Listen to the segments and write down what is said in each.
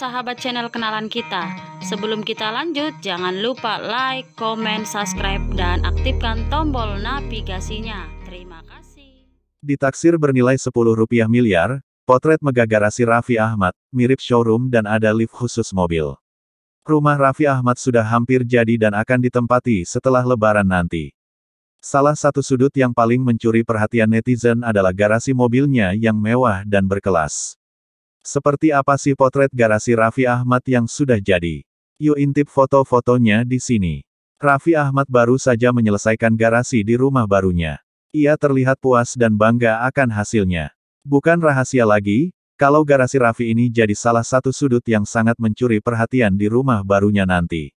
sahabat channel kenalan kita. Sebelum kita lanjut, jangan lupa like, comment, subscribe, dan aktifkan tombol navigasinya. Terima kasih. Ditaksir bernilai 10 rupiah miliar, potret mega garasi Raffi Ahmad, mirip showroom dan ada lift khusus mobil. Rumah Raffi Ahmad sudah hampir jadi dan akan ditempati setelah lebaran nanti. Salah satu sudut yang paling mencuri perhatian netizen adalah garasi mobilnya yang mewah dan berkelas. Seperti apa sih potret garasi Raffi Ahmad yang sudah jadi? Yuk intip foto-fotonya di sini. Raffi Ahmad baru saja menyelesaikan garasi di rumah barunya. Ia terlihat puas dan bangga akan hasilnya. Bukan rahasia lagi, kalau garasi Raffi ini jadi salah satu sudut yang sangat mencuri perhatian di rumah barunya nanti.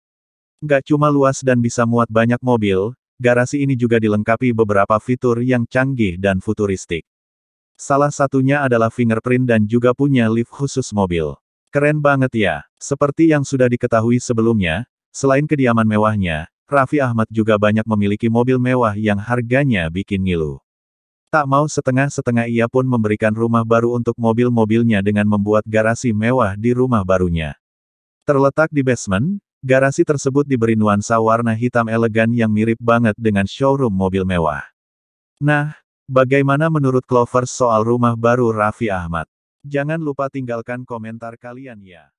Gak cuma luas dan bisa muat banyak mobil, garasi ini juga dilengkapi beberapa fitur yang canggih dan futuristik. Salah satunya adalah fingerprint dan juga punya lift khusus mobil. Keren banget ya. Seperti yang sudah diketahui sebelumnya, selain kediaman mewahnya, Raffi Ahmad juga banyak memiliki mobil mewah yang harganya bikin ngilu. Tak mau setengah-setengah ia pun memberikan rumah baru untuk mobil-mobilnya dengan membuat garasi mewah di rumah barunya. Terletak di basement, garasi tersebut diberi nuansa warna hitam elegan yang mirip banget dengan showroom mobil mewah. Nah, Bagaimana menurut Clover soal rumah baru Raffi Ahmad? Jangan lupa tinggalkan komentar kalian ya.